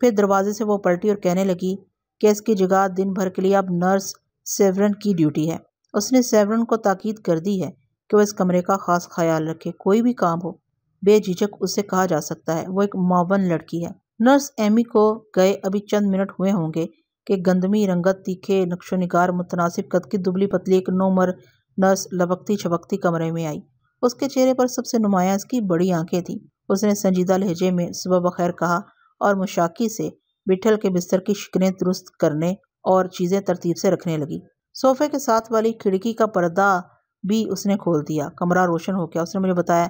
फिर दरवाजे से वो पलटी और कहने लगी कि इसकी जगह दिन भर के लिए अब नर्स सेवरन की ड्यूटी है उसने सेवरन को ताकीद कर दी है कि वह इस कमरे का ख़ास ख्याल रखे कोई भी काम हो बेझिझक उसे कहा जा सकता है वो एक मावन लड़की है नर्स एमी को गए अभी चंद मिनट हुए होंगे कि गंदमी रंगत तीखे नक्शो नगार मुतनासिब कद की दुबली पतली एक नोमर नर्स लबकती छबकती कमरे में आई उसके चेहरे पर सबसे नुमाया इसकी बड़ी आंखें थीं उसने संजीदा लहजे में सुबह बखैर कहा और मुशाकी से बिठल के बिस्तर की शिकनें दुरुस्त करने और चीज़ें तरतीब से रखने लगी सोफ़े के साथ वाली खिड़की का पर्दा भी उसने खोल दिया कमरा रोशन हो गया उसने मुझे बताया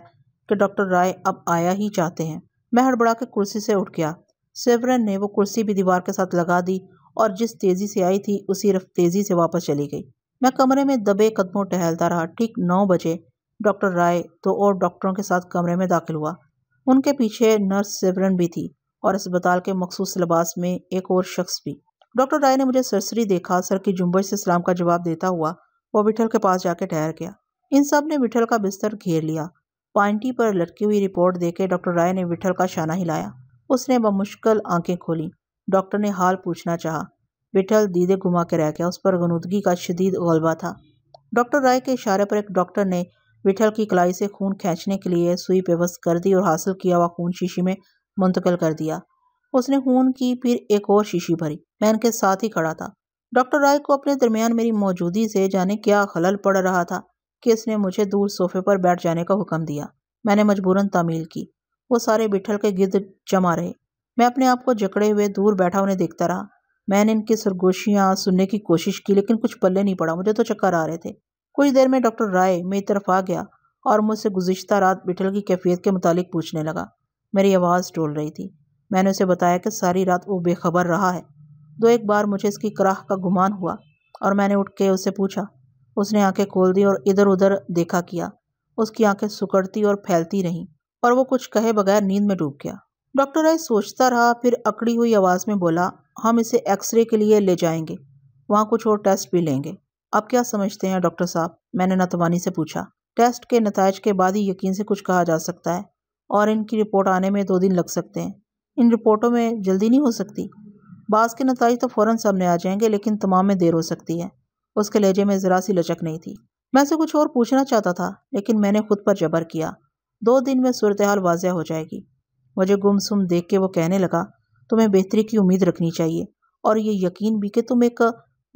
कि डॉक्टर राय अब आया ही चाहते हैं मैं हड़बड़ा के कुर्सी से उठ गया सेवरन ने वो कुर्सी भी दीवार के साथ लगा दी और जिस तेज़ी से आई थी उसी रफ तेज़ी से वापस चली गई मैं कमरे में दबे कदमों टहलता रहा ठीक नौ बजे डॉक्टर राय तो और डॉक्टरों के साथ कमरे में दाखिल हुआ उनके पीछे नर्स सेवरन भी थी और अस्पताल के मखसूस लिबास में एक और शख्स भी डॉक्टर राय ने मुझे सरसरी देखा सर की जुम्बर से सलाम का जवाब देता हुआ वह विठल के पास जाकर ठहर गया इन सब ने विठल का बिस्तर घेर लिया पांटी पर लटकी हुई रिपोर्ट देके डॉक्टर राय ने विठल का शाना हिलाया उसने बमुश्किल आंखें खोली डॉक्टर ने हाल पूछना चाहा विठल दीदे घुमा के रह गया उस पर गनूदगी का शदीद गलबा था डॉक्टर राय के इशारे पर एक डॉक्टर ने विठल की कलाई से खून खींचने के लिए सुई पेवस्त कर दी और हासिल किया हुआ खून शीशी में मुंतकिल कर दिया उसने खून की फिर एक और शीशी भरी मैं इनके साथ ही खड़ा था डॉक्टर राय को अपने दरमियान मेरी मौजूदगी से जाने क्या खलल पड़ रहा था कि इसने मुझे दूर सोफे पर बैठ जाने का हुक्म दिया मैंने मजबूरन तामील की वो सारे बिठल के गिर्द जमा रहे मैं अपने आप को जकड़े हुए दूर बैठा उन्हें देखता रहा मैंने इनकी सरगोशियाँ सुनने की कोशिश की लेकिन कुछ पल्ले नहीं पड़ा मुझे तो चक्कर आ रहे थे कुछ देर में डॉक्टर राय मेरी तरफ आ गया और मुझसे गुज्त रात बिठल की कैफियत के मुतालिक पूछने लगा मेरी आवाज़ टोल रही थी मैंने उसे बताया कि सारी रात वो बेखबर रहा है दो एक बार मुझे इसकी कराह का गुमान हुआ और मैंने उठ के उसे पूछा उसने आंखें खोल दी और इधर उधर देखा किया उसकी आंखें सुकड़ती और फैलती रहीं और वो कुछ कहे बगैर नींद में डूब गया डॉक्टर राय सोचता रहा फिर अकड़ी हुई आवाज़ में बोला हम इसे एक्सरे के लिए ले जाएंगे वहाँ कुछ और टेस्ट भी लेंगे आप क्या समझते हैं डॉक्टर साहब मैंने नतवानी से पूछा टेस्ट के नतज के बाद ही यकीन से कुछ कहा जा सकता है और इनकी रिपोर्ट आने में दो दिन लग सकते हैं इन रिपोर्टों में जल्दी नहीं हो सकती बास के नतज तो फ़ौर सामने आ जाएंगे लेकिन तमाम में देर हो सकती है उसके लहजे में ज़रा सी लचक नहीं थी मैं से कुछ और पूछना चाहता था लेकिन मैंने खुद पर जबर किया दो दिन में सूरत हाल वाज हो जाएगी मुझे गुमसुम देख के वो कहने लगा तुम्हें बेहतरी की उम्मीद रखनी चाहिए और ये यकीन भी कि तुम एक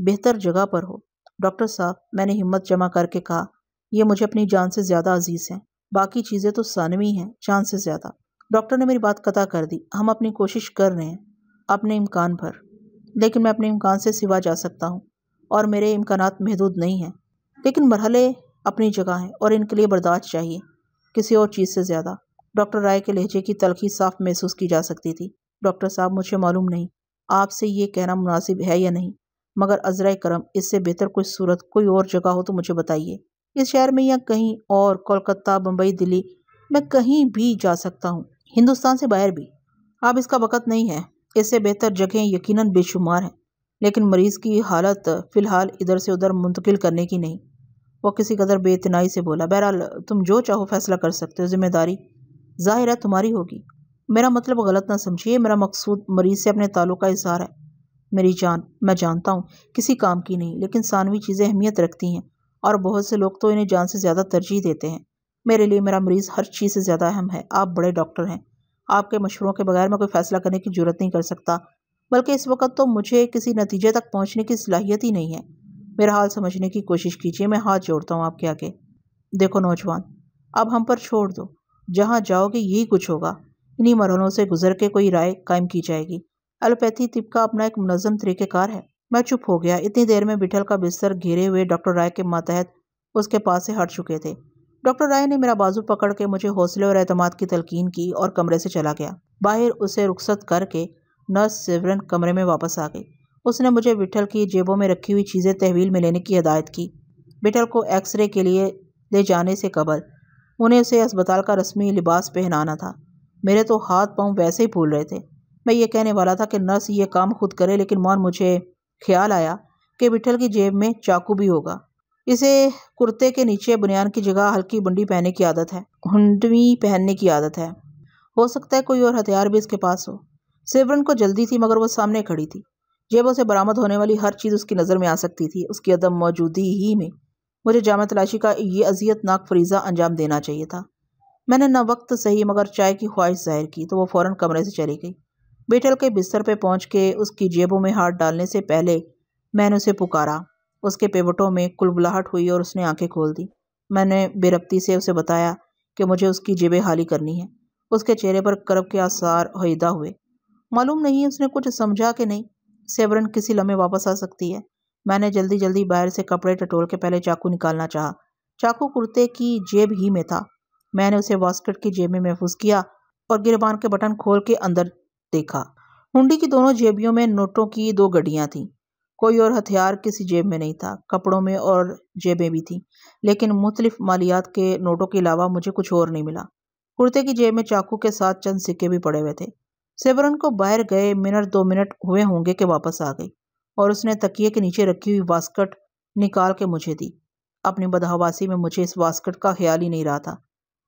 बेहतर जगह पर हो डॉक्टर साहब मैंने हिम्मत जमा करके कहा यह मुझे अपनी जान से ज़्यादा अजीज़ है बाकी चीज़ें तो सानवी हैं चांद से ज़्यादा डॉक्टर ने मेरी बात कता कर दी हम अपनी कोशिश कर रहे हैं अपने इम्कान भर लेकिन मैं अपने इम्कान से सिवा जा सकता हूँ और मेरे इम्कान महदूद नहीं हैं लेकिन मरहले अपनी जगह हैं और इनके लिए बर्दाश्त चाहिए किसी और चीज़ से ज़्यादा डॉक्टर राय के लहजे की तलखी साफ महसूस की जा सकती थी डॉक्टर साहब मुझे मालूम नहीं आपसे ये कहना मुनासिब है या नहीं मगर अजरा करम इससे बेहतर कोई सूरत कोई और जगह हो तो मुझे बताइए इस शहर में या कहीं और कोलकाता बम्बई दिल्ली मैं कहीं भी जा सकता हूँ हिंदुस्तान से बाहर भी अब इसका वक़्त नहीं है इससे बेहतर जगहें यकीनन बेशुमार हैं लेकिन मरीज़ की हालत फ़िलहाल इधर से उधर मुंतकिल करने की नहीं वो किसी कदर बेतनाई से बोला बहरहाल तुम जो चाहो फैसला कर सकते हो जिम्मेदारी ज़ाहिर है तुम्हारी होगी मेरा मतलब गलत ना समझिए मेरा मकसूद मरीज़ से अपने ताल्लुक़ का इजहार है मेरी जान मैं जानता हूँ किसी काम की नहीं लेकिन सानवी चीज़ें अहमियत रखती हैं और बहुत से लोग तो इन्हें जान से ज़्यादा तरजीह देते हैं मेरे लिए मेरा मरीज़ हर चीज़ से ज़्यादा अहम है आप बड़े डॉक्टर हैं आपके मशवरों के बगैर मैं कोई फ़ैसला करने की जरूरत नहीं कर सकता बल्कि इस वक्त तो मुझे किसी नतीजे तक पहुँचने की सलाहियत ही नहीं है मेरा हाल समझने की कोशिश कीजिए मैं हाथ जोड़ता हूँ आपके आगे देखो नौजवान अब हम पर छोड़ दो जहाँ जाओगे यही कुछ होगा इन्हीं मरहलों से गुजर के कोई राय कायम की जाएगी एलोपैथी तिब का अपना एक मनजम तरीक़ेकार है मैं चुप हो गया इतनी देर में बिठल का बिस्तर घेरे हुए डॉक्टर राय के मातहत उसके पास से हट चुके थे डॉक्टर राय ने मेरा बाजू पकड़ के मुझे हौसले और अहतमाद की तलकीन की और कमरे से चला गया बाहर उसे रुखसत करके नर्स सेवरन कमरे में वापस आ गई उसने मुझे बिठल की जेबों में रखी हुई चीज़ें तहवील में लेने की हदायत की बिठल को एक्सरे के लिए ले जाने से कबल उन्हें उसे अस्पताल का रस्मी लिबास पहनाना था मेरे तो हाथ पाँव वैसे ही फूल रहे थे मैं ये कहने वाला था कि नर्स ये काम खुद करे लेकिन मौन मुझे ख्याल आया कि विठल की जेब में चाकू भी होगा इसे कुर्ते के नीचे बनियान की जगह हल्की बुंडी पहनने की आदत है हुडवी पहनने की आदत है हो सकता है कोई और हथियार भी इसके पास हो सिवरन को जल्दी थी मगर वो सामने खड़ी थी जेबों से बरामद होने वाली हर चीज़ उसकी नज़र में आ सकती थी उसकी अदम मौजूदी ही में मुझे जामा तलाशी का ये अजियतनाक फरीज़ा अंजाम देना चाहिए था मैंने न वक्त सही मगर चाय की ख्वाहिश जाहिर की तो वो फ़ौर कमरे से चली गई बेठल के बिस्तर पर पहुँच के उसकी जेबों में हाथ डालने से पहले मैंने उसे पुकारा उसके पेवटों में कुलबुलाहट हुई और उसने आंखें खोल दी मैंने बेरबती से उसे बताया कि मुझे उसकी जेबें हाली करनी है उसके चेहरे पर कर्ब के आसार हईदा हुए मालूम नहीं उसने कुछ समझा कि नहीं सेवरन किसी लम्हे वापस आ सकती है मैंने जल्दी जल्दी बाहर से कपड़े टटोल के पहले चाकू निकालना चाहा चाकू कुर्ते की जेब ही में था मैंने उसे वास्कट की जेब में महफूज किया और गिरबान के बटन खोल के अंदर देखा हुंडी की दोनों जेबियों में नोटों की दो गड्डियाँ थीं कोई और हथियार किसी जेब में नहीं था कपड़ों में और जेबें भी थीं लेकिन मुख्तलिफ मालियात के नोटों के अलावा मुझे कुछ और नहीं मिला कुर्ते की जेब में चाकू के साथ चंद सिक्के भी पड़े हुए थे सेवरन को बाहर गए मिनट दो मिनट हुए होंगे कि वापस आ गई और उसने तकिए के नीचे रखी हुई वास्कट निकाल के मुझे दी अपनी बदहवासी में मुझे इस वास्कट का ख्याल ही नहीं रहा था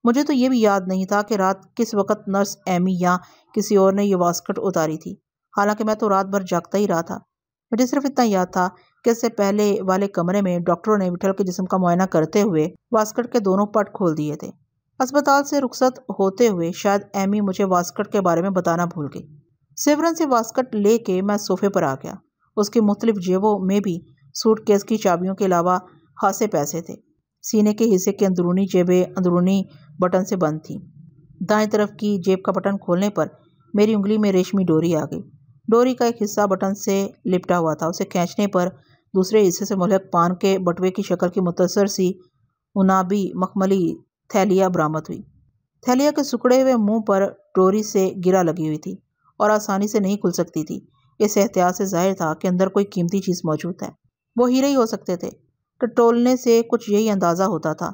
मुझे तो ये भी याद नहीं था कि रात किस वक्त नर्स एमी या किसी और ने यह वास्कट उतारी थी हालांकि मैं तो रात भर जागता ही रहा था मुझे सिर्फ इतना याद था कि इससे पहले वाले कमरे में डॉक्टरों ने विठल के जिसम का मुआयना करते हुए वास्कट के दोनों पट खोल दिए थे अस्पताल से रुखसत होते हुए शायद एमी मुझे वास्कट के बारे में बताना भूल गई सेवरन से वास्कट ले के मैं सोफे पर आ गया उसके मुख्तलिफ जेबों में भी सूट केस की चाबियों के अलावा खासे पैसे थे सीने के हिस्से की अंदरूनी जेबें अंदरूनी बटन से बंद थीं दाएं तरफ की जेब का बटन खोलने पर मेरी उंगली में रेशमी डोरी आ गई डोरी का एक हिस्सा बटन से लिपटा हुआ था उसे खींचने पर दूसरे हिस्से से मुलहक पान के बटवे की शक्ल की मुतसर सी उनाबी मखमली थैलिया बरामद हुई थैलिया के सुकड़े हुए मुंह पर डोरी से गिरा लगी हुई थी और आसानी से नहीं खुल सकती थी इस एहतियात से जाहिर था कि अंदर कोई कीमती चीज़ मौजूद है वो हीरे ही हो सकते थे टटोलने तो से कुछ यही अंदाज़ा होता था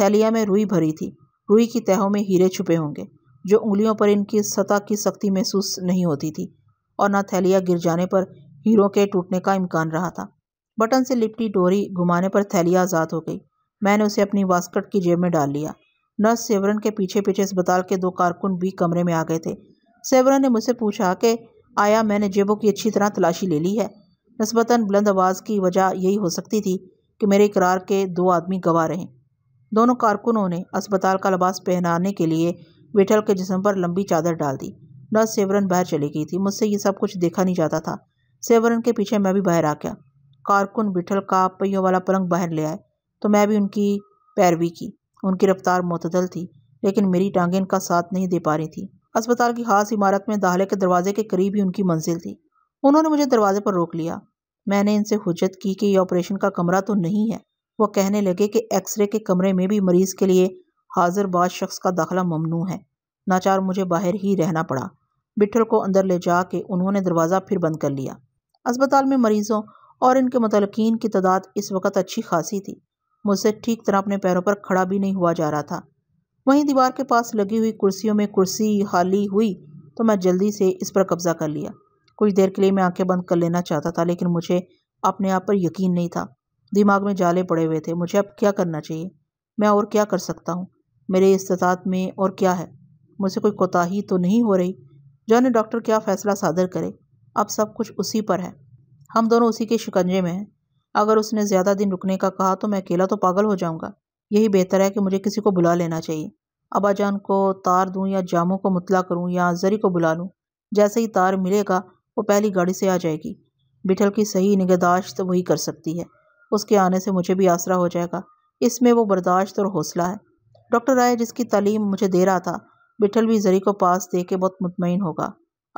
थैलिया में रुई भरी थी रुई की तहों में हीरे छुपे होंगे जो उंगलियों पर इनकी सतह की सख्ती महसूस नहीं होती थी और न थैलिया गिर जाने पर हीरों के टूटने का इम्कान रहा था बटन से लिपटी डोरी घुमाने पर थैलिया आज़ाद हो गई मैंने उसे अपनी वास्कट की जेब में डाल लिया नर्स सेवरन के पीछे पीछे अस्पताल के दो कारकुन भी कमरे में आ गए थे सेवरन ने मुझसे पूछा कि आया मैंने जेबों की अच्छी तरह तलाशी ले ली है नस्बता बुलंद आवाज़ की वजह यही हो सकती थी कि मेरे इकरार के दो आदमी गवाह रहे दोनों कारकुनों ने अस्पताल का लबास पहनाने के लिए विठल के जिसम पर लंबी चादर डाल दी नर्स सेवरन बाहर चली गई थी मुझसे ये सब कुछ देखा नहीं जाता था सेवरन के पीछे मैं भी बाहर आ गया कारकुन विठल का पहियों वाला पलंग बाहर ले आए तो मैं भी उनकी पैरवी की उनकी रफ्तार मतदल थी लेकिन मेरी टांगें इनका साथ नहीं दे पा रही थी अस्पताल की खास इमारत में दाहले के दरवाजे के करीब ही उनकी मंजिल थी उन्होंने मुझे दरवाजे पर रोक लिया मैंने इनसे हुजत की कि ये ऑपरेशन का कमरा तो नहीं है वह कहने लगे कि एक्सरे के कमरे में भी मरीज़ के लिए हाजिर बाज शख्स का दाखिला ममनू है नाचार मुझे बाहर ही रहना पड़ा बिठल को अंदर ले जा के उन्होंने दरवाज़ा फिर बंद कर लिया अस्पताल में मरीज़ों और इनके मतलकिन की तादाद इस वक्त अच्छी खासी थी मुझसे ठीक तरह अपने पैरों पर खड़ा भी नहीं हुआ जा रहा था वहीं दीवार के पास लगी हुई कुर्सियों में कुर्सी खाली हुई तो मैं जल्दी से इस पर कब्ज़ा कर लिया कुछ देर के लिए मैं आंखें बंद कर लेना चाहता था लेकिन मुझे अपने आप पर यकीन नहीं था दिमाग में जाले पड़े हुए थे मुझे अब क्या करना चाहिए मैं और क्या कर सकता हूँ मेरे इस्तात में और क्या है मुझसे कोई कोताही तो नहीं हो रही जाने डॉक्टर क्या फ़ैसला सादर करे अब सब कुछ उसी पर है हम दोनों उसी के शिकंजे में हैं अगर उसने ज़्यादा दिन रुकने का कहा तो मैं अकेला तो पागल हो जाऊंगा यही बेहतर है कि मुझे किसी को बुला लेना चाहिए अबाजान को तार दूँ या जामों को मुतला करूँ या जरी को बुला लूँ जैसे ही तार मिलेगा वो पहली गाड़ी से आ जाएगी बिठल की सही निगहदाश्त वही कर सकती है उसके आने से मुझे भी आसरा हो जाएगा इसमें वो बर्दाश्त और हौसला है डॉक्टर राय जिसकी तालीम मुझे दे रहा था बिठल भी जरी को पास दे के बहुत मुतमिन होगा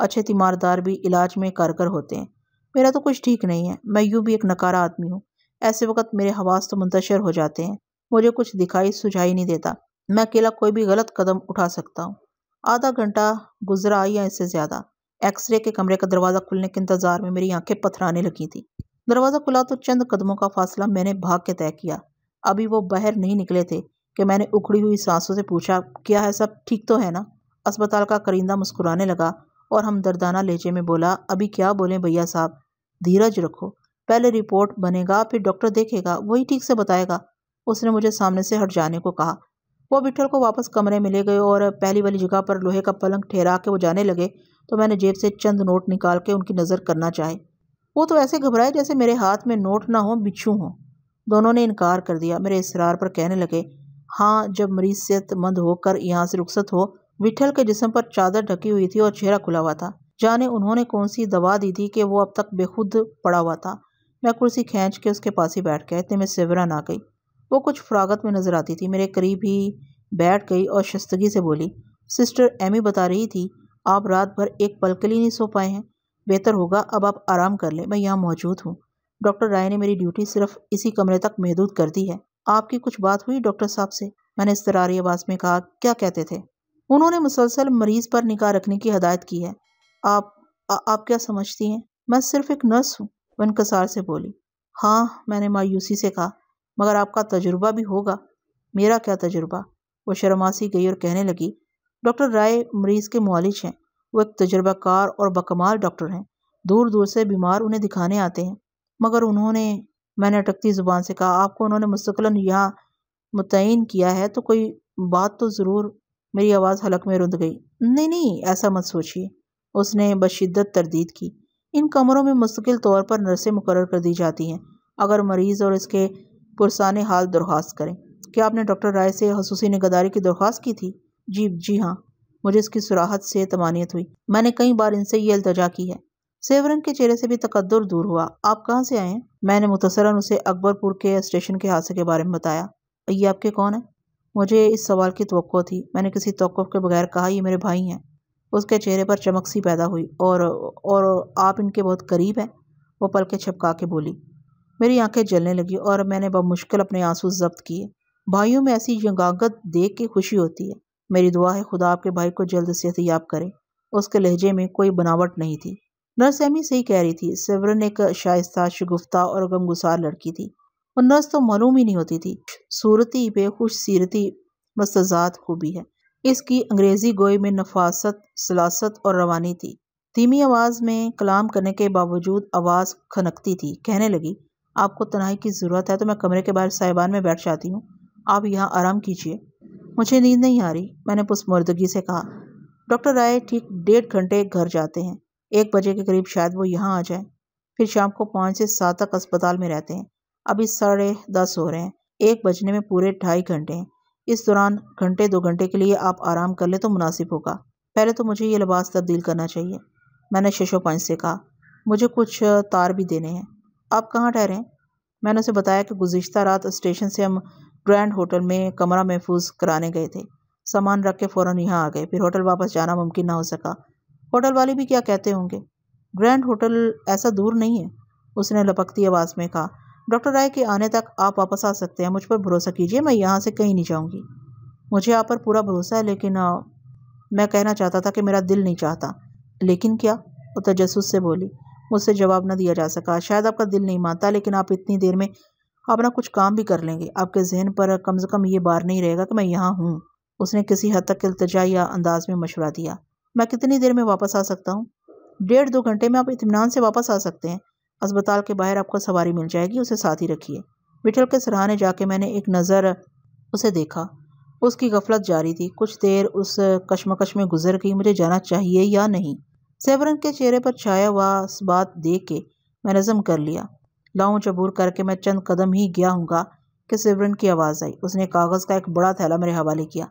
अच्छे तीमारदार भी इलाज में कारगर होते हैं मेरा तो कुछ ठीक नहीं है मैं यूँ भी एक नकारा आदमी हूँ ऐसे वक्त मेरे हवास तो मुंतशर हो जाते हैं मुझे कुछ दिखाई सुझाई नहीं देता मैं अकेला कोई भी गलत कदम उठा सकता हूँ आधा घंटा गुजरा या इससे ज़्यादा एक्सरे के कमरे का दरवाज़ा खुलने के इंतज़ार में मेरी आंखें पथराने लगी थी दरवाज़ा खुला तो चंद कदमों का फासला मैंने भाग के तय किया अभी वो बाहर नहीं निकले थे कि मैंने उखड़ी हुई सांसों से पूछा क्या है सब ठीक तो है ना अस्पताल का करिंदा मुस्कुराने लगा और हम दर्दाना लेचे में बोला अभी क्या बोलें भैया साहब धीरज रखो पहले रिपोर्ट बनेगा फिर डॉक्टर देखेगा वही ठीक से बताएगा उसने मुझे सामने से हट जाने को कहा वो विठल को वापस कमरे में ले गए और पहली वाली जगह पर लोहे का पलंग ठहरा के वो जाने लगे तो मैंने जेब से चंद नोट निकाल के उनकी नज़र करना चाहे वो तो ऐसे घबराए जैसे मेरे हाथ में नोट ना हो बिच्छू हो दोनों ने इनकार कर दिया मेरे इसरार पर कहने लगे हाँ जब मरीज सेहतमंद होकर यहाँ से रुखसत हो विठल के जिसम पर चादर ढकी हुई थी और चेहरा खुला हुआ था जाने उन्होंने कौन सी दवा दी थी कि वो अब तक बेखुद पड़ा हुआ था मैं कुर्सी खींच के उसके पास ही बैठ गया इतने में सिवरा ना गई वो कुछ फरागत में नज़र आती थी मेरे करीब ही बैठ गई और शस्तगी से बोली सिस्टर एमी बता रही थी आप रात भर एक पल के लिए नहीं सो पाए हैं बेहतर होगा अब आप आराम कर लें मैं यहाँ मौजूद हूँ डॉक्टर राय ने मेरी ड्यूटी सिर्फ इसी कमरे तक महदूद कर दी है आपकी कुछ बात हुई डॉक्टर साहब से मैंने इस तरारी आवाज़ में कहा क्या कहते थे उन्होंने मुसलसल मरीज़ पर निकाह रखने की हदायत की है आप आ, आप क्या समझती हैं मैं सिर्फ एक नर्स हूँ वनकसार से बोली हाँ मैंने मायूसी से कहा मगर आपका तजुर्बा भी होगा मेरा क्या तजुर्बा वो शर्मासी गई और कहने लगी डॉक्टर राय मरीज़ के मालिज हैं वो एक तजुर्बाकार और बकमाल डॉक्टर हैं दूर दूर से बीमार उन्हें दिखाने आते हैं मगर उन्होंने मैंने अटकती ज़ुबान से कहा आपको उन्होंने मुस्तकलन यहाँ मुतयन किया है तो कोई बात तो ज़रूर मेरी आवाज़ हलक में रुंध गई नहीं नहीं ऐसा मत सोचिए उसने बशिद्दत तरदीद की इन कमरों में मुस्तकिल तौर पर नर्सें मुकर कर दी जाती हैं अगर मरीज़ और इसके पुरसान हाल दरख्वास्त करें क्या आपने डॉक्टर राय से खसूसी निगदारी की दरख्वास्त की थी जी जी हाँ मुझे इसकी सुराहत से तमानियत हुई मैंने कई बार इनसे ये अल्तजा की है सेवरन के चेहरे से भी तकदर दूर हुआ आप कहाँ से आए हैं मैंने मुतसरन उसे अकबरपुर के स्टेशन के हादसे के बारे में बताया ये आपके कौन है मुझे इस सवाल की तो थी मैंने किसी तो के बगैर कहा ये मेरे भाई हैं उसके चेहरे पर चमक सी पैदा हुई और और आप इनके बहुत करीब हैं वो पल के छपका के बोली मेरी आंखें जलने लगी और मैंने बमुश्किल अपने आंसू जब्त किए भाइयों में ऐसी यंगागत देख के खुशी होती है मेरी दुआ है खुदा आपके भाई को जल्द से याब करे उसके लहजे में कोई बनावट नहीं थी नर्स एमी सही कह रही थी सेवरन एक शायस्ता शगुफ्ता और गमगुसार लड़की थी और नर्स तो मालूम ही नहीं होती थी सूरती बेखुश सीरती मस्तजात खूबी है इसकी अंग्रेज़ी गोई में नफासत सलासत और रवानी थी धीमी आवाज़ में कलाम करने के बावजूद आवाज़ खनकती थी कहने लगी आपको तनाई की ज़रूरत है तो मैं कमरे के बाहर साहिबान में बैठ जाती हूँ आप यहाँ आराम कीजिए मुझे नींद नहीं आ रही मैंने पुसमर्दगी से कहा डॉक्टर राय ठीक डेढ़ घंटे घर जाते हैं एक बजे के करीब शायद वो यहाँ आ जाए फिर शाम को पाँच से सात तक अस्पताल में रहते हैं अभी साढ़े दस हो रहे हैं एक बजने में पूरे ढाई घंटे हैं इस दौरान घंटे दो घंटे के लिए आप आराम कर ले तो मुनासिब होगा पहले तो मुझे ये लिबास तब्दील करना चाहिए मैंने शशो पंच से कहा मुझे कुछ तार भी देने हैं आप कहाँ ठहरे हैं मैंने उसे बताया कि गुज्त रात स्टेशन से हम ग्रैंड होटल में कमरा महफूज कराने गए थे सामान रख के फ़ौर यहाँ आ गए फिर होटल वापस जाना मुमकिन ना हो सका होटल वाले भी क्या कहते होंगे ग्रैंड होटल ऐसा दूर नहीं है उसने लपकती आवाज़ में कहा डॉक्टर राय के आने तक आप वापस आ सकते हैं मुझ पर भरोसा कीजिए मैं यहाँ से कहीं नहीं जाऊँगी मुझे आप पर पूरा भरोसा है लेकिन आ, मैं कहना चाहता था कि मेरा दिल नहीं चाहता लेकिन क्या वो तजस से बोली मुझसे जवाब ना दिया जा सका शायद आपका दिल नहीं मानता लेकिन आप इतनी देर में अपना कुछ काम भी कर लेंगे आपके जहन पर कम से कम ये बार नहीं रहेगा कि मैं यहाँ हूँ उसने किसी हद तक अल्तजा या अंदाज में मशवरा दिया मैं कितनी देर में वापस आ सकता हूँ डेढ़ दो घंटे में आप इतमान से वापस आ सकते हैं अस्पताल के बाहर आपको सवारी मिल जाएगी उसे साथ ही रखिए विठल के सराहने जाके मैंने एक नज़र उसे देखा उसकी गफलत जारी थी कुछ देर उस कश्मकश में गुजर गई मुझे जाना चाहिए या नहीं सेवरन के चेहरे पर छाया हुआ इस बात देख के मैं नज़म कर लिया लाऊ चबूर करके मैं चंद कदम ही गया हूँ कि सेवरन की आवाज़ आई उसने कागज़ का एक बड़ा थैला मेरे हवाले किया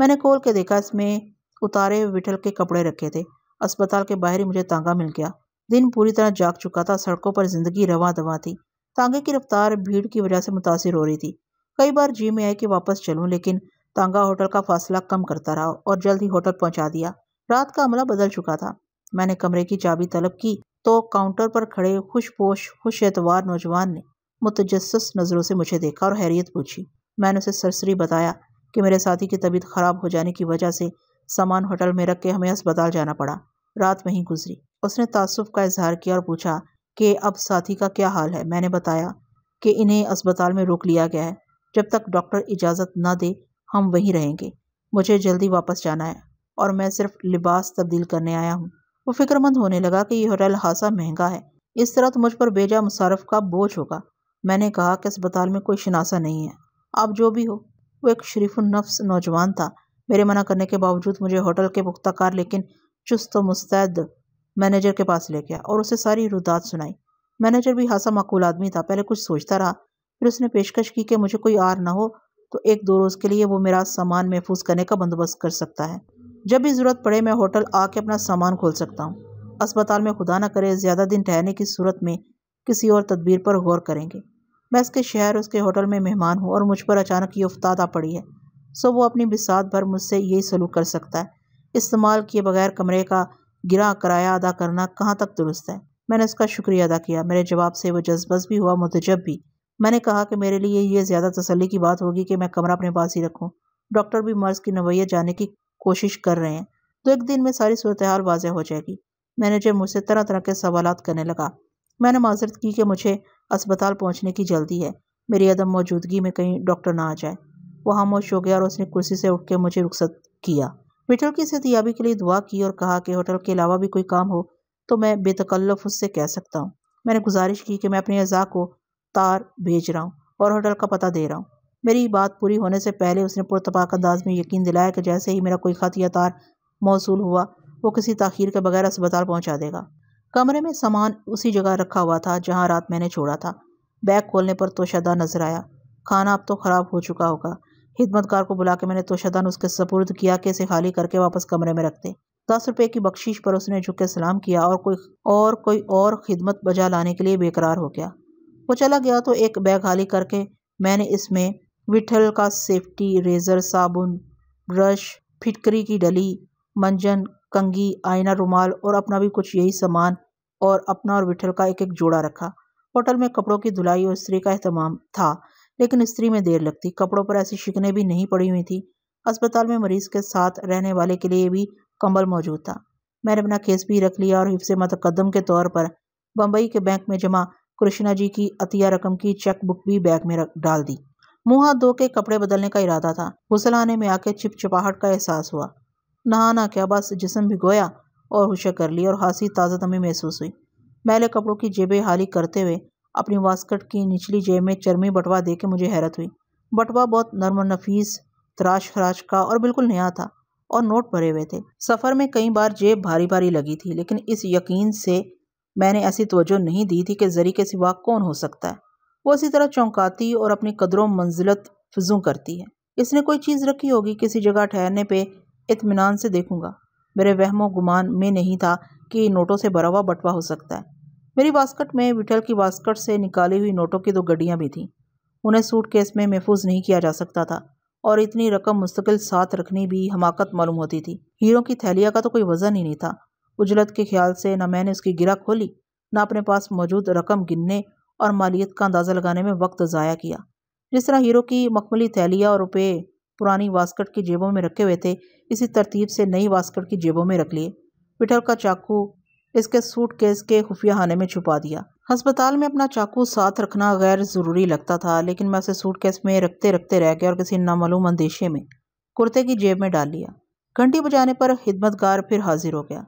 मैंने खोल के देखा इसमें उतारे हुए विठल के कपड़े रखे थे अस्पताल के बाहर ही मुझे तांगा मिल गया दिन पूरी तरह जाग चुका था सड़कों पर ज़िंदगी रवा दवा थी तांगे की रफ्तार भीड़ की वजह से मुतासर हो रही थी कई बार जी में आए कि वापस चलूं लेकिन तांगा होटल का फासला कम करता रहा और जल्द ही होटल पहुंचा दिया रात का अमला बदल चुका था मैंने कमरे की चाबी तलब की तो काउंटर पर खड़े खुशपोश खुश एतवार नौजवान ने मुतजस नज़रों से मुझे देखा और हैरियत पूछी मैंने उसे सरसरी बताया कि मेरे साथी की तबीयत ख़राब हो जाने की वजह से सामान होटल में रख के हमें अस्पताल जाना पड़ा रात वहीं गुजरी उसने तासुब का इजहार किया और पूछा कि अब साथी का क्या हाल है मैंने बताया कि इन्हें अस्पताल में रोक लिया गया है जब तक डॉक्टर इजाज़त ना दे हम वहीं रहेंगे मुझे जल्दी वापस जाना है और मैं सिर्फ लिबास तब्दील करने आया हूँ वो फिक्रमंद होने लगा कि यह होटल हादसा महंगा है इस तरह तो मुझ पर बेजा मुसारफ का बोझ होगा मैंने कहा कि अस्पताल में कोई शनासा नहीं है आप जो भी हो वो एक शरीफुलनफ्स नौजवान था मेरे मना करने के बावजूद मुझे होटल के पुख्ताकार लेकिन चुस्त मुस्तैद मैनेजर के पास ले गया और उसे सारी रुदात सुनाई मैनेजर भी हादसा माकूल आदमी था पहले कुछ सोचता रहा फिर उसने पेशकश की कि मुझे कोई आर ना हो तो एक दो रोज़ के लिए वो मेरा सामान महफूज करने का बंदोबस्त कर सकता है जब भी ज़रूरत पड़े मैं होटल आके अपना सामान खोल सकता हूँ अस्पताल में खुदा न करे ज़्यादा दिन ठहरने की सूरत में किसी और तदबीर पर गौर करेंगे मैं इसके शहर उसके होटल में मेहमान हूँ और मुझ पर अचानक ये उफ्ताद आ पड़ी है सो वो अपनी बिसात भर मुझसे यही सलूक कर सकता है इस्तेमाल किए बगैर कमरे का गिरा किराया अदा करना कहाँ तक दुरुस्त है मैंने उसका शुक्रिया अदा किया मेरे जवाब से वो जज्बस भी हुआ मतजब भी मैंने कहा कि मेरे लिए ये ज़्यादा तसली की बात होगी कि मैं कमरा अपने पास ही रखूँ डॉक्टर भी मर्ज़ की नवैया जाने की कोशिश कर रहे हैं तो एक दिन में सारी सूरत हाल वाजह हो जाएगी मैनेजर मुझसे तरह तरह के सवाल करने लगा मैंने माजरत की कि मुझे अस्पताल पहुँचने की जल्दी है मेरी अदम मौजूदगी में कहीं डॉक्टर ना आ जाए वो खामोश हो गया और उसने कुर्सी से उठ के मुझे रुखसत किया विटल की सेहतियाबी के लिए दुआ की और कहा कि होटल के अलावा भी कोई काम हो तो मैं बेतकल्लफ उससे कह सकता हूँ मैंने गुजारिश की कि मैं अपनी अज़ा को तार भेज रहा हूँ और होटल का पता दे रहा हूँ मेरी बात पूरी होने से पहले उसने पुरतपाक अंदाज में यकीन दिलाया कि जैसे ही मेरा कोई ख़त या तार मौसू हुआ वो किसी तखीर के बगैर अस्पताल पहुँचा देगा कमरे में सामान उसी जगह रखा हुआ था जहाँ रात मैंने छोड़ा था बैग खोलने पर तोशादा नजर आया खाना अब तो ख़राब हो चुका होगा हिदमतकार को बुला के मैंने तोशादान उसके सपुर्द किया कि इसे खाली करके वापस कमरे में रख दे दस रुपये की बख्शिश पर उसने झुक के सलाम किया और कोई और कोई और खिदमत बजा लाने के लिए बेकरार हो गया वो चला गया तो एक बैग खाली करके मैंने इसमें विठल का सेफ्टी रेज़र साबुन ब्रश फिटकरी की डली मंजन कंगी आईना रुमाल और अपना भी कुछ यही सामान और अपना और विठल का एक एक जोड़ा रखा होटल में कपड़ों की धुलाई और स्त्री का अहतमाम था लेकिन स्त्री में देर लगती कपड़ों पर ऐसी शिकने भी नहीं पड़ी हुई थी अस्पताल में मरीज के साथ रहने वाले के लिए भी कंबल मौजूद था मैंने अपना केस भी रख लिया और हिफ्स मतकदम के तौर पर बम्बई के बैंक में जमा कृष्णा जी की अतिया रकम की चेक बुक भी बैग में रख डाल दी मुंह हाथ धो के कपड़े बदलने का इरादा था गुसल आने में आके चिपचिपाहट का एहसास हुआ नहाना क्या बस जिसम भिगोया और हुशे कर ली और हाँसी ताज़ा तमी महसूस हुई मैले कपड़ों की जेबें हाली करते हुए अपनी वास्कट की निचली जेब में चरमी बटवा दे के मुझे हैरत हुई बटवा बहुत नरम नफीस तराश खराश का और बिल्कुल नया था और नोट भरे हुए थे सफ़र में कई बार जेब भारी भारी लगी थी लेकिन इस यकीन से मैंने ऐसी तवज्जो नहीं दी थी कि जरी के सिवा कौन हो सकता है वो इसी तरह चौंकाती और अपनी कदरों मंजिलत फजू करती है इसने कोई चीज़ रखी होगी किसी जगह ठहरने पे इतमान से देखूंगा मेरे वहमो गुमान में नहीं था कि नोटों से भरा हुआ बटवा हो सकता है मेरी बास्कट में विठल की बास्कट से निकाली हुई नोटों की दो गड्डियाँ भी थीं उन्हें सूट केस में महफूज नहीं किया जा सकता था और इतनी रकम मुस्तकिल साथ रखनी भी हमाकत मालूम होती थी हीरों की थैलिया का तो कोई वजन ही नहीं था उजलत के ख्याल से ना मैंने उसकी गिरा खोली ना अपने पास मौजूद रकम गिनने और मालियत का अंदाज़ा लगाने में वक्त ज़ाया किया जिस तरह हीरो की मखमली थैलियाँ और रुपये पुरानी वास्कट की जेबों में रखे हुए थे इसी तरतीब से नई वास्कट की जेबों में रख लिए पिटर का चाकू इसके सूट केस के खुफिया खाने में छुपा दिया हस्पताल में अपना चाकू साथ रखना गैर ज़रूरी लगता था लेकिन मैं उसे सूट केस में रखते रखते रह गया और किसी नामालूम अंदेशे में कुर्ते की जेब में डाल लिया घंटी बजाने पर खिदमतगार फिर हाजिर हो गया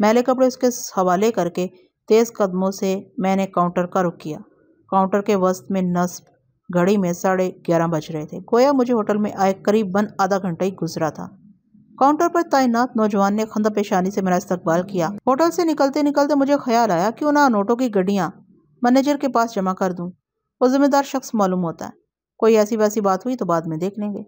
मैले कपड़े उसके हवाले करके तेज़ कदमों से मैंने काउंटर का रुख किया काउंटर के वस्त में नस्ब घड़ी में साढ़े ग्यारह बज रहे थे गोया मुझे होटल में आए करीबन आधा घंटा ही गुजरा था काउंटर पर तैनात नौजवान ने खंदा पेशानी से मेरा इस्तकबाल किया होटल से निकलते निकलते मुझे ख्याल आया कि उन्हें नोटों की गड्डियाँ मैनेजर के पास जमा कर दूँ वो जिम्मेदार शख्स मालूम होता है कोई ऐसी वैसी बात हुई तो बाद में देख लेंगे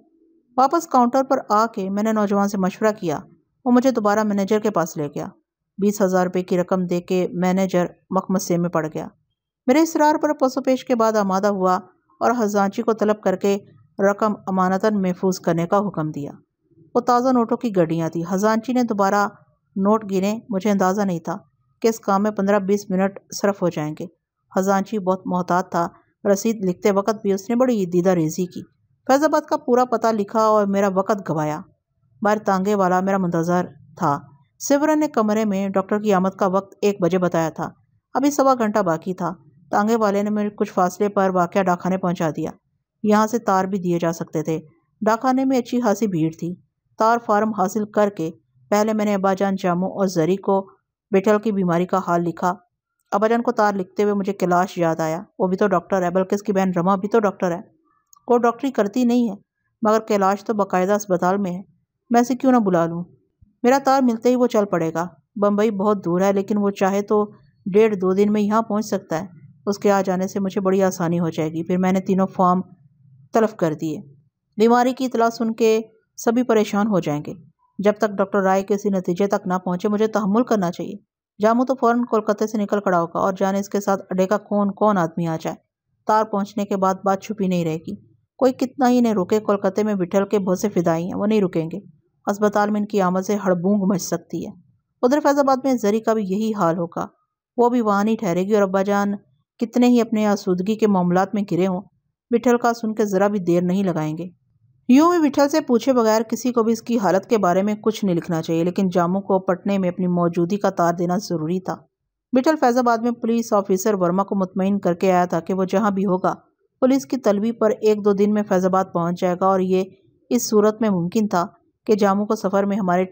वापस काउंटर पर आके मैंने नौजवान से मशवरा किया वो मुझे दोबारा मैनेजर के पास ले गया बीस हज़ार रुपये की रकम दे के मैनेजर मखमसे में पड़ गया मेरे इसरार पर पसोपेश के बाद आमादा हुआ और हजांची को तलब करके रकम अमानतन महफूज करने का हुक्म दिया वो ताज़ा नोटों की गड्डियाँ थी हजांची ने दोबारा नोट गिने मुझे अंदाज़ा नहीं था कि इस काम में पंद्रह बीस मिनट सरफ हो जाएंगे हजांची बहुत मोहतात था रसीद लिखते वक्त भी उसने बड़ी दीदा रेजी की फैज़ाबाद का पूरा पता लिखा और मेरा वक़्त गवाया बार तांगे वाला मेरा मंतजर था सिवरन ने कमरे में डॉक्टर की आमद का वक्त एक बजे बताया था अभी सवा घंटा बाकी था तांगे वाले ने मेरे कुछ फासले पर वाक़ डाखाने पहुंचा दिया यहाँ से तार भी दिए जा सकते थे डाखाने में अच्छी खासी भीड़ थी तार फार्म हासिल करके पहले मैंने अबाजान जामू और जरी को बेटल की बीमारी का हाल लिखा अबाजान को तार लिखते हुए मुझे कैलाश याद आया वो भी तो डॉक्टर है बल्कि इसकी बहन रमा भी तो डॉक्टर है वो डॉक्टरी करती नहीं है मगर कैलाश तो बाकायदा अस्पताल में है मैं इसे क्यों ना बुला लूँ मेरा तार मिलते ही वो चल पड़ेगा बम्बई बहुत दूर है लेकिन वो चाहे तो डेढ़ दो दिन में यहाँ पहुँच सकता है उसके आ जाने से मुझे बड़ी आसानी हो जाएगी फिर मैंने तीनों फॉर्म तलफ कर दिए बीमारी की इतला सुन के सभी परेशान हो जाएंगे जब तक डॉक्टर राय किसी नतीजे तक ना पहुँचे मुझे तहमुल करना चाहिए जामू तो फ़ौरन कोलकाता से निकल खड़ा होगा और जाने इसके साथ अड्डे का कौन कौन आदमी आ जाए तार पहुँचने के बाद बात छुपी नहीं रहेगी कोई कितना ही नहीं रुके कोलकाता में बिठल के बहुत से फिदाई हैं वो नहीं रुकेंगे अस्पताल में इनकी आमद से हड़बूंग मच सकती है उधर फैज़ाबाद में जरी का भी यही हाल होगा वो भी वहाँ नहीं ठहरेगी और अब्बा जान कितने ही अपने आसूदगी के मामला में घिरे हों विठल का सुन के ज़रा भी देर नहीं लगाएंगे यूं भी विठल से पूछे बगैर किसी को भी इसकी हालत के बारे में कुछ नहीं लिखना चाहिए लेकिन जामू को पटने में अपनी मौजूदगी का तार देना ज़रूरी था विठल फैज़ाबाद में पुलिस ऑफिसर वर्मा को मुतमिन करके आया था कि वो जहाँ भी होगा पुलिस की तलबी पर एक दो दिन में फैज़ाबाद पहुँच जाएगा और ये इस सूरत में मुमकिन था कि जामों को सफ़र में हमारे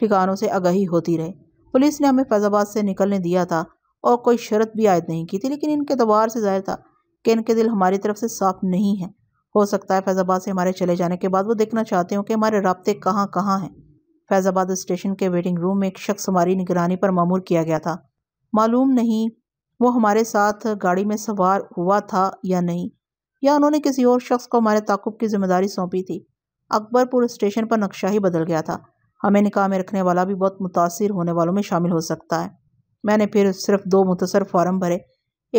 ठिकानों से आगही होती रहे पुलिस ने हमें फैज़ाबाद से निकलने दिया था और कोई शर्त भी आयद नहीं की थी लेकिन इनके दबार से जाहिर था कि इनके दिल हमारी तरफ से साफ नहीं है हो सकता है फैज़ाबाद से हमारे चले जाने के बाद वो देखना चाहते हो कि हमारे रबते कहाँ कहाँ हैं फैज़ाबाद स्टेशन के वेटिंग रूम में एक शख्स हमारी निगरानी पर मामूर किया गया था मालूम नहीं वो हमारे साथ गाड़ी में सवार हुआ था या नहीं या उन्होंने किसी और शख्स को हमारे ताकुब की जिम्मेदारी सौंपी थी अकबरपुर स्टेशन पर नक्शा ही बदल गया था हमें निकाह में रखने वाला भी बहुत मुतासर होने वालों में शामिल हो सकता है मैंने फिर सिर्फ दो मुतसर फॉर्म भरे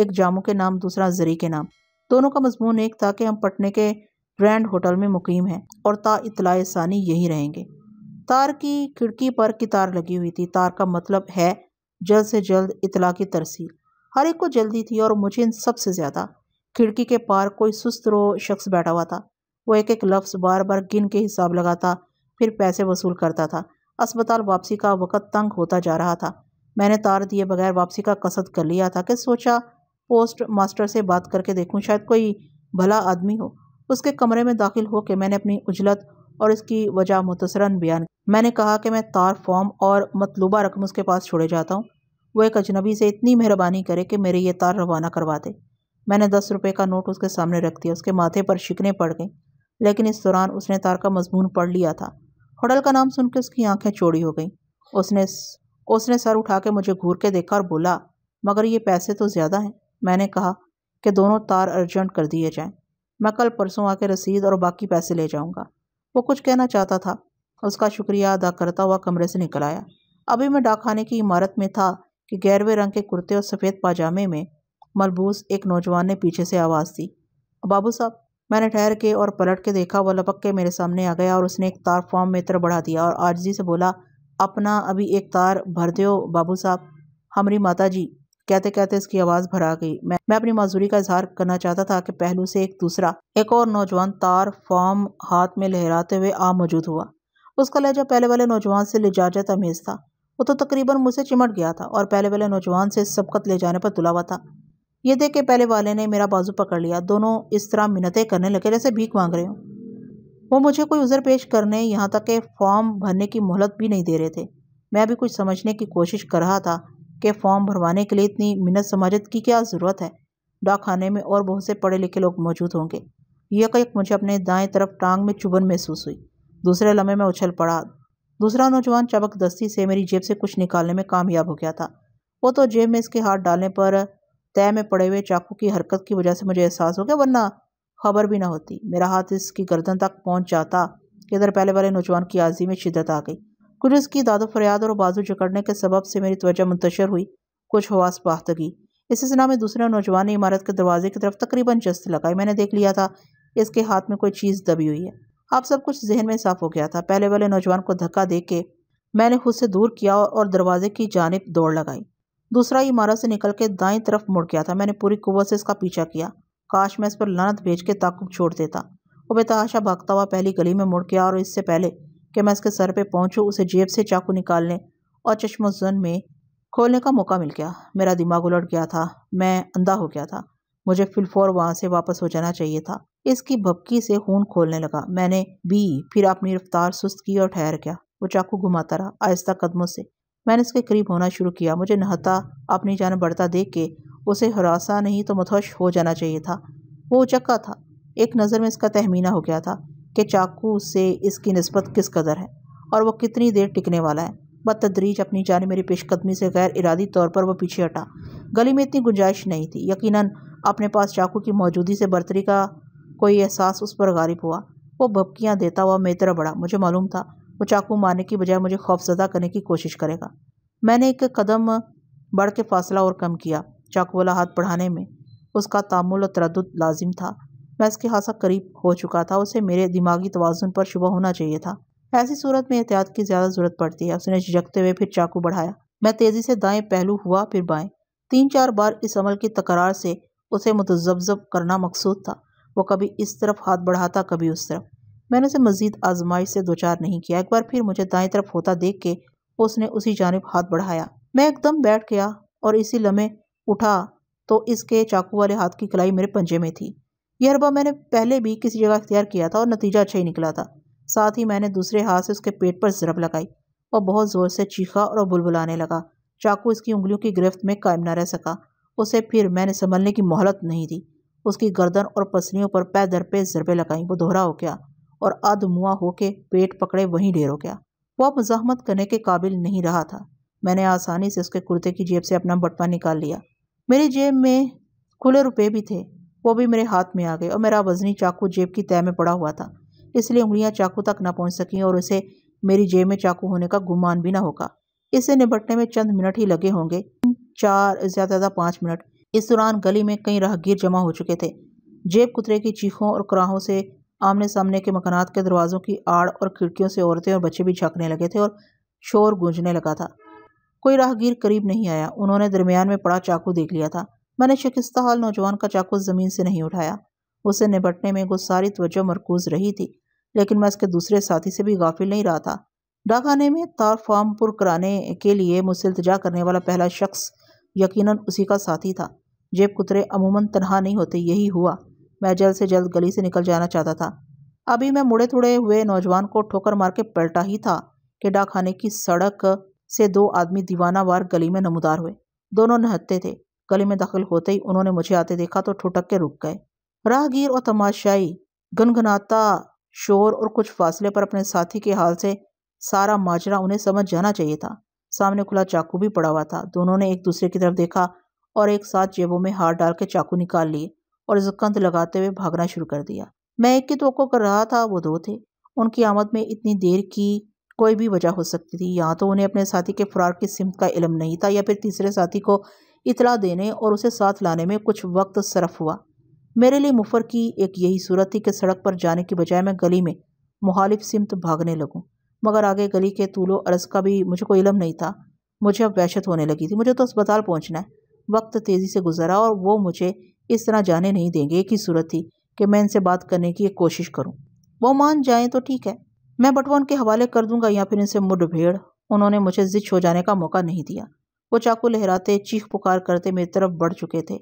एक जामू के नाम दूसरा जरी के नाम दोनों का मजमून एक था कि हम पटने के ग्रैंड होटल में मुकीम हैं और ता इतलाए सानी यहीं रहेंगे तार की खिड़की पर की तार लगी हुई थी तार का मतलब है जल्द से जल्द इतला की तरसील हर एक को जल्दी थी और मुझे इन सबसे ज़्यादा खिड़की के पार कोई सुस्त रो शख्स बैठा हुआ था वो एक एक लफ्ज़ बार बार गिन के हिसाब लगाता फिर पैसे वसूल करता था अस्पताल वापसी का वक़्त तंग होता जा रहा था मैंने तार दिए बगैर वापसी का कसद कर लिया था कि सोचा पोस्ट मास्टर से बात करके देखूं शायद कोई भला आदमी हो उसके कमरे में दाखिल हो के मैंने अपनी उजलत और इसकी वजह मुतसरन बयान मैंने कहा कि मैं तार फॉर्म और मतलूबा रकम उसके पास छोड़े जाता हूँ वो एक अजनबी से इतनी मेहरबानी करे कि मेरे ये तार रवाना करवा दे मैंने दस रुपये का नोट उसके सामने रख दिया उसके माथे पर शिकने पड़ गई लेकिन इस दौरान उसने तार का मजमून पढ़ लिया था होटल का नाम सुनकर उसकी आंखें चौड़ी हो गईं उसने उसने सर उठा के मुझे घूर के देखा और बोला मगर ये पैसे तो ज़्यादा हैं मैंने कहा कि दोनों तार अर्जेंट कर दिए जाएं मैं कल परसों आके रसीद और बाकी पैसे ले जाऊंगा वो कुछ कहना चाहता था उसका शुक्रिया अदा करता हुआ कमरे से निकल आया अभी मैं डाकखाने की इमारत में था कि गैरवे रंग के कुर्ते और सफ़ेद पाजामे में मलबूस एक नौजवान ने पीछे से आवाज़ दी बाबू साहब मैंने ठहर के और पलट के देखा वह लपक के मेरे सामने आ गया और उसने एक तार फॉर्म में इतर बढ़ा दिया और आजजी से बोला अपना अभी एक तार भर दो बाबू साहब हमारी माता जी कहते कहते इसकी आवाज़ भरा गई मैं मैं अपनी मजदूरी का इजहार करना चाहता था कि पहलू से एक दूसरा एक और नौजवान तार फॉर्म हाथ में लहराते हुए आ मौजूद हुआ उसका लहजा पहले वाले नौजवान से लिजाजत अमेज था वो तो तकरीबन मुझसे चिमट गया था और पहले वाले नौजवान से सबकत ले जाने पर तुला हुआ था ये देख के पहले वाले ने मेरा बाजू पकड़ लिया दोनों इस तरह मिन्नतें करने लगे जैसे भीख मांग रहे हों वो मुझे कोई उज़र पेश करने यहाँ तक के फॉर्म भरने की मोहलत भी नहीं दे रहे थे मैं भी कुछ समझने की कोशिश कर रहा था कि फॉर्म भरवाने के लिए इतनी मिन्नत समाजत की क्या ज़रूरत है डाकखाने में और बहुत से पढ़े लिखे लोग मौजूद होंगे यह मुझे अपने दाएं तरफ टांग में चुभन महसूस हुई दूसरे लम्हे में उछल पड़ा दूसरा नौजवान चबक दस्ती से मेरी जेब से कुछ निकालने में कामयाब हो गया था वो तो जेब में इसके हाथ डालने पर तय में पड़े हुए चाकू की हरकत की वजह से मुझे एहसास हो गया वरना खबर भी ना होती मेरा हाथ इसकी गर्दन तक पहुंच जाता कि इधर पहले वाले नौजवान की आजी में शिदत आ गई कुछ इसकी दादो फरियाद और बाजू जकड़ने के सबब से मेरी त्वचा मुंतशर हुई कुछ हवास बाहतगी इस सिलसिला में दूसरे नौजवान ने इमारत के दरवाजे की तरफ तकरीबन जस्त लगाई मैंने देख लिया था इसके हाथ में कोई चीज़ दबी हुई है अब सब कुछ जहन में साफ हो गया था पहले वाले नौजवान को धक्का दे के मैंने खुद से दूर किया और दरवाजे की जानब दौड़ लगाई दूसरा इमारत से निकल के दाएं तरफ मुड़ गया था मैंने पूरी कुवत से इसका पीछा किया काश मैं इस पर लनत भेज के ताकुब छोड़ देता वो बेतहाशा भागता हुआ पहली गली में मुड़ गया और इससे पहले कि मैं इसके सर पर पहुँचूँ उसे जेब से चाकू निकालने और चश्मोजन में खोलने का मौका मिल गया मेरा दिमाग उलट गया था मैं अंधा हो गया था मुझे फिलफौर वहाँ से वापस हो जाना चाहिए था इसकी भपकी से खून खोलने लगा मैंने भी फिर अपनी रफ्तार सुस्त की और ठहर गया वो चाकू घुमाता रहा आहिस्ता कदमों से मैंने उसके करीब होना शुरू किया मुझे नहता अपनी जान बढ़ता देख के उसे हरासा नहीं तो मुतहश हो जाना चाहिए था वो उचक्का था एक नज़र में इसका तहमीना हो गया था कि चाकू से इसकी नस्बत किस कदर है और वह कितनी देर टिकने वाला है बतदरीज अपनी जान मेरी पेशकदमी से गैर इरादी तौर पर वह पीछे हटा गली में इतनी गुंजाइश नहीं थी यकीन अपने पास चाकू की मौजूदगी से बर्तरी का कोई एहसास उस पर गारिब हुआ वो भपकियाँ देता हुआ मेरी तरह बढ़ा मुझे मालूम था वो चाकू मारने की बजाय मुझे खौफजदा करने की कोशिश करेगा मैंने एक कदम बढ़ के फासला और कम किया चाकू वाला हाथ बढ़ाने में उसका तामुल और तरद लाजिम था मैं इसके हादसा करीब हो चुका था उसे मेरे दिमागी तोज़ुन पर शुभ होना चाहिए था ऐसी सूरत में एहतियात की ज़्यादा ज़रूरत पड़ती है उसने झिझकते हुए फिर चाकू बढ़ाया मैं तेज़ी से दाएँ पहलू हुआ फिर बाएँ तीन चार बार इस अमल की तकरार से उसे मुतजब्जब करना मकसूद था वो कभी इस तरफ हाथ बढ़ाता कभी उस तरफ मैंने उसे मजीद आजमाइश से दो चार नहीं किया एक बार फिर मुझे दाएं तरफ होता देख के उसने उसी जानब हाथ बढ़ाया मैं एकदम बैठ गया और इसी लम्हे उठा तो इसके चाकू वाले हाथ की कलाई मेरे पंजे में थी यह अरबा मैंने पहले भी किसी जगह अख्तियार किया था और नतीजा अच्छा ही निकला था साथ ही मैंने दूसरे हाथ से उसके पेट पर जरब लगाई और बहुत ज़ोर से चीखा और बुलबुलाने लगा चाकू इसकी उंगलियों की गिरफ्त में कायम न रह सका उसे फिर मैंने संभलने की मोहलत नहीं दी उसकी गर्दन और पसलियों पर पैदर पे जरबे लगाई वो दोहरा हो गया और आधमुआ होके पेट पकड़े वहीं ढेर हो गया वह अब मजामत करने के काबिल नहीं रहा था मैंने आसानी से उसके कुर्ते की जेब से अपना बटवा निकाल लिया मेरी जेब में खुले रुपये भी थे वो भी मेरे हाथ में आ गए और मेरा वजनी चाकू जेब की तय में पड़ा हुआ था इसलिए उंगलियाँ चाकू तक ना पहुँच सकें और उसे मेरी जेब में चाकू होने का गुमान भी ना होगा इसे निपटने में चंद मिनट ही लगे होंगे चार ज़्यादा ज़्यादा पाँच मिनट इस दौरान गली में कई राहगीर जमा हो चुके थे जेब कुतरे की चीखों और कराहों से आमने सामने के मकानात के दरवाज़ों की आड़ और खिड़कियों से औरतें और बच्चे भी झाँकने लगे थे और शोर गूंजने लगा था कोई राहगीर करीब नहीं आया उन्होंने दरमियान में पड़ा चाकू देख लिया था मैंने शिकस्ता हाल नौजवान का चाकू ज़मीन से नहीं उठाया उसे निपटने में वो सारी तवज्जो मरकूज रही थी लेकिन मैं उसके दूसरे साथी से भी गाफिल नहीं रहा था डाकाने में तार फॉर्म पुर कराने के लिए मुझसे इल्तजा करने वाला पहला शख्स यकीनन उसी का साथी था जेब कुतरे अमूमन तनहा नहीं होते यही हुआ मैं जल्द से जल्द गली से निकल जाना चाहता था अभी मैं मुड़े थुड़े हुए नौजवान को ठोकर मार के पलटा ही था कि डाकखाने की सड़क से दो आदमी दीवानावार गली में नमदार हुए दोनों नहते थे गली में दाखिल होते ही उन्होंने मुझे आते देखा तो ठुटक के रुक गए राहगीर और तमाशाई गनगनाता शोर और कुछ फासले पर अपने साथी के हाल से सारा माजरा उन्हें समझ जाना चाहिए था सामने खुला चाकू भी पड़ा हुआ था दोनों ने एक दूसरे की तरफ देखा और एक साथ जेबों में हाथ डाल के चाकू निकाल लिए और जकंद लगाते हुए भागना शुरू कर दिया मैं एक की तो कर रहा था वो दो थे उनकी आमद में इतनी देर की कोई भी वजह हो सकती थी या तो उन्हें अपने साथी के फरार की सिमत का इलम नहीं था या फिर तीसरे साथी को इतला देने और उसे साथ लाने में कुछ वक्त सरफ हुआ मेरे लिए मुफर की एक यही सूरत थी कि सड़क पर जाने की बजाय मैं गली में मुहालिफ सिमत भागने लगूँ मगर आगे गली के तूलो अरस का भी मुझे कोई इलम नहीं था मुझे अब वहशत होने लगी थी मुझे तो अस्पताल पहुँचना है वक्त तेज़ी से गुजरा और वो मुझे इस तरह जाने नहीं देंगे एक ही सूरत थी कि मैं इनसे बात करने की एक कोशिश करूँ वो मान जाएं तो ठीक है मैं बटवा उनके हवाले कर दूंगा या फिर इनसे मुठभेड़ उन्होंने मुझे जिच हो जाने का मौका नहीं दिया वो चाकू लहराते चीख पुकार करते मेरी तरफ बढ़ चुके थे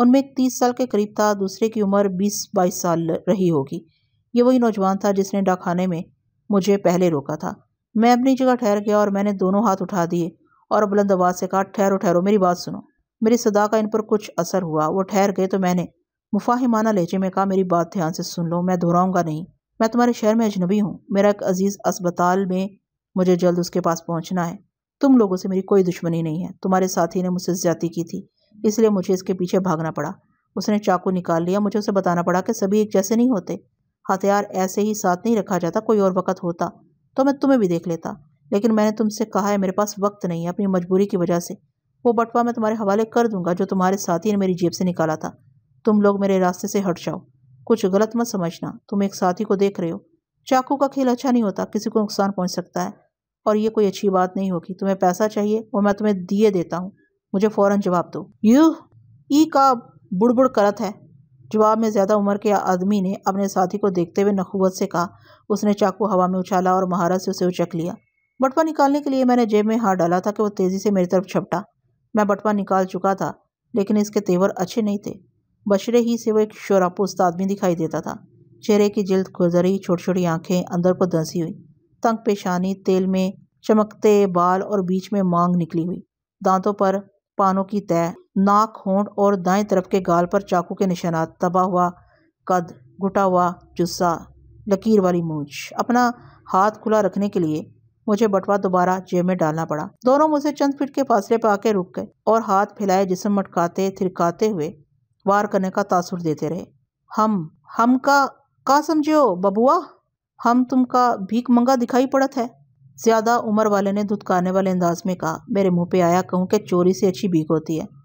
उनमें एक तीस साल के करीब था दूसरे की उम्र बीस बाईस साल रही होगी ये वही नौजवान था जिसने डाखाने में मुझे पहले रोका था मैं अपनी जगह ठहर गया और मैंने दोनों हाथ उठा दिए और बुलंद आवाज़ से कहा ठहरो ठहरो मेरी बात सुनो मेरी सदा का इन पर कुछ असर हुआ वो ठहर गए तो मैंने मुफाहिमाना लहजे में कहा मेरी बात ध्यान से सुन लो मैं दोहराऊंगा नहीं मैं तुम्हारे शहर में अजनबी हूँ मेरा एक अजीज़ अस्पताल में मुझे जल्द उसके पास पहुँचना है तुम लोगों से मेरी कोई दुश्मनी नहीं है तुम्हारे साथी ने मुझसे ज्यादा की थी इसलिए मुझे इसके पीछे भागना पड़ा उसने चाकू निकाल लिया मुझे उसे बताना पड़ा कि सभी एक जैसे नहीं होते हथियार ऐसे ही साथ नहीं रखा जाता कोई और वक़्त होता तो मैं तुम्हें भी देख लेता लेकिन मैंने तुमसे कहा है मेरे पास वक्त नहीं है अपनी मजबूरी की वजह से वो बटवा मैं तुम्हारे हवाले कर दूंगा जो तुम्हारे साथी ने मेरी जेब से निकाला था तुम लोग मेरे रास्ते से हट जाओ कुछ गलत मत समझना तुम एक साथी को देख रहे हो चाकू का खेल अच्छा नहीं होता किसी को नुकसान पहुंच सकता है और ये कोई अच्छी बात नहीं होगी तुम्हें पैसा चाहिए और मैं तुम्हें दिए देता हूँ मुझे फ़ौरन जवाब दो यू ई का बुड़बुड़ करत है जवाब में ज़्यादा उम्र के आदमी ने अपने साथी को देखते हुए नखूबत से कहा उसने चाकू हवा में उछाला और महारत से उसे उचक लिया बटवा निकालने के लिए मैंने जेब में हाथ डाला था कि वो तेज़ी से मेरी तरफ छपटा मैं बटवा निकाल चुका था लेकिन इसके तेवर अच्छे नहीं थे बशरे ही से वो एक शोरापुस्त आदमी दिखाई देता था चेहरे की जल्द गुजरी छोटी छोटी आंखें अंदर को धंसी हुई तंग पेशानी तेल में चमकते बाल और बीच में मांग निकली हुई दांतों पर पानों की तय नाक होंठ और दाएं तरफ के गाल पर चाकू के निशानात तबाह हुआ कद घुटा हुआ जुस्सा लकीर वाली मूछ अपना हाथ खुला रखने के लिए मुझे बटवा दोबारा जेब में डालना पड़ा दोनों मुझे चंद फीट के फासले पर आके रुक गए और हाथ फैलाए जिसम मटकाते थिरकाते हुए वार करने का तासुर देते रहे हम हम का का समझो बबुआ हम तुम का भीख मंगा दिखाई पड़त है ज़्यादा उम्र वाले ने धुतकारने वाले अंदाज में कहा मेरे मुंह पे आया कहूँ कि चोरी से अच्छी भीख होती है